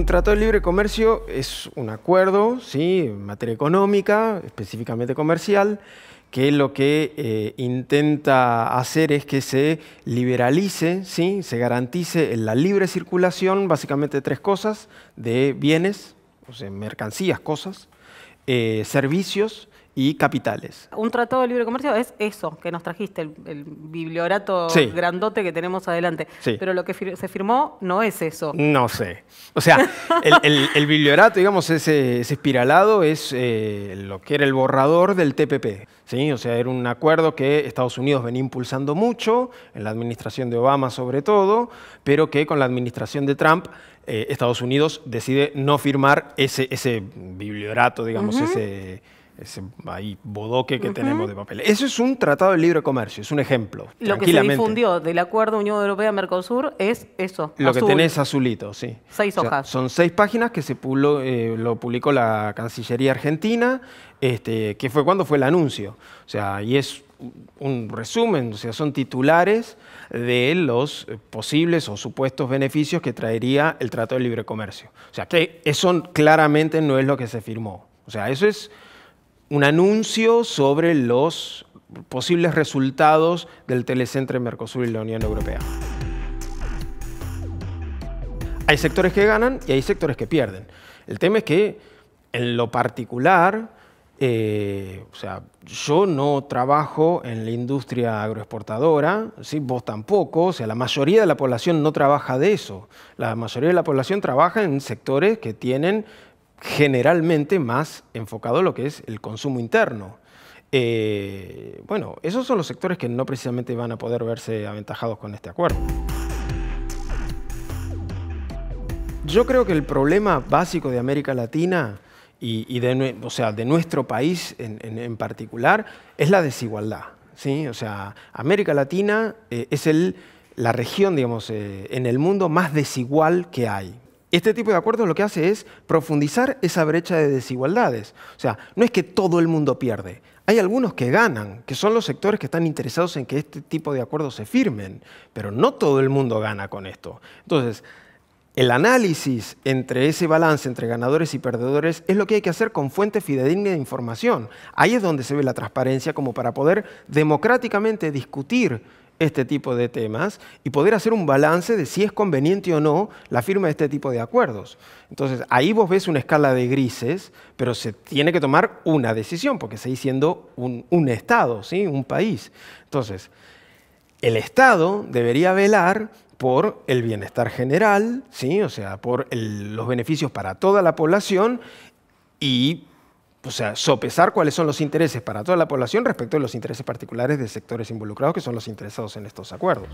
un tratado de libre comercio es un acuerdo, sí, en materia económica, específicamente comercial, que lo que eh, intenta hacer es que se liberalice, ¿sí? se garantice la libre circulación, básicamente tres cosas, de bienes, o sea, mercancías, cosas, eh, servicios capitales. Un tratado de libre comercio es eso que nos trajiste, el, bibliorato grandote que tenemos adelante. Pero lo que se firmó no es eso. No sé. O sea, el, bibliorato, digamos, ese, espiralado es eh, lo que era el borrador del TPP. ¿sí? O sea, era un acuerdo que Estados Unidos venía impulsando mucho, en la administración de Obama sobre todo, pero que con la administración de Trump eh, Estados Unidos decide no firmar ese, ese bibliorato, digamos, ese ese bodoque que tenemos de papel. Eso es un tratado de libre comercio, es un ejemplo. Lo que se difundió del acuerdo Unión Europea-Mercosur es eso. Lo que tenés azulito, sí. Seis hojas. son seis páginas que se eh, lo publicó la Cancillería Argentina, este, que fue cuando fue el anuncio. O sea, y es un resumen, o sea, son titulares de los eh, posibles o supuestos beneficios que traería el Tratado de Libre Comercio. O sea, que eso claramente no es lo que se firmó. O sea, eso es un anuncio sobre los posibles resultados del telecentro Mercosur y la Unión Europea. Hay sectores que ganan y hay sectores que pierden. El tema es que, en lo particular, eh, o sea, yo no trabajo en la industria agroexportadora, vos tampoco, o sea, la mayoría de la población no trabaja de eso. La mayoría de la población trabaja en sectores que tienen generalmente más enfocado lo que es el consumo interno. Eh, bueno, esos son los sectores que no precisamente van a poder verse aventajados con este acuerdo. Yo creo que el problema básico de América Latina y, de, o sea, de nuestro país en, particular es la desigualdad. ¿sí? O sea, América Latina eh, es la región digamos, eh, en el mundo más desigual que hay. Este tipo de acuerdos lo que hace es profundizar esa brecha de desigualdades. O sea, no es que todo el mundo pierde. Hay algunos que ganan, que son los sectores que están interesados en que este tipo de acuerdos se firmen, pero no todo el mundo gana con esto. Entonces, el análisis entre ese balance entre ganadores y perdedores es lo que hay que hacer con fuente fidedigna de información. Ahí es donde se ve la transparencia como para poder democráticamente discutir este tipo de temas y poder hacer un balance de si es conveniente o no la firma de este tipo de acuerdos. Entonces, ahí vos ves una escala de grises, pero se tiene que tomar una decisión, porque seguís siendo un, Estado, ¿sí? un país. Entonces, el Estado debería velar por el bienestar general, ¿sí? o sea, por los beneficios para toda la población y o sea, sopesar cuáles son los intereses para toda la población respecto de los intereses particulares de sectores involucrados que son los interesados en estos acuerdos.